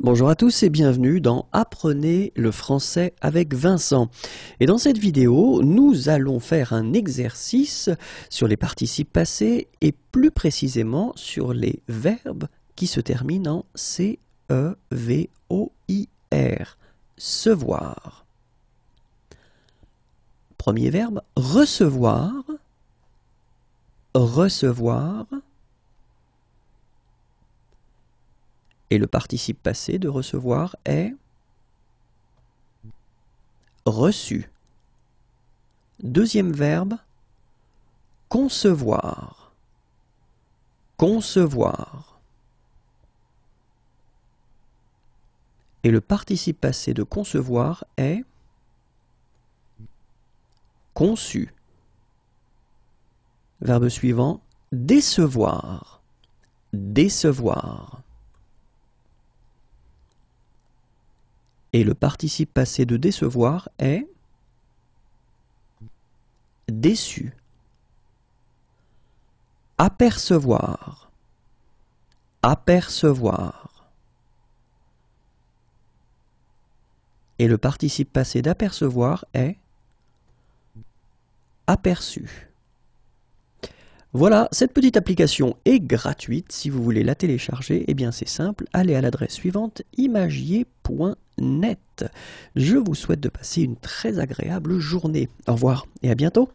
Bonjour à tous et bienvenue dans Apprenez le français avec Vincent. Et dans cette vidéo, nous allons faire un exercice sur les participes passés et plus précisément sur les verbes qui se terminent en C, E, V, O, I, R. Se voir. Premier verbe, recevoir. Recevoir. Et le participe passé de recevoir est reçu. Deuxième verbe, concevoir. Concevoir. Et le participe passé de concevoir est conçu. Verbe suivant, décevoir. Décevoir. Et le participe passé de décevoir est déçu. Apercevoir. Apercevoir. Et le participe passé d'apercevoir est aperçu. Voilà, cette petite application est gratuite. Si vous voulez la télécharger, et eh bien c'est simple, allez à l'adresse suivante imagier.net. Je vous souhaite de passer une très agréable journée. Au revoir et à bientôt.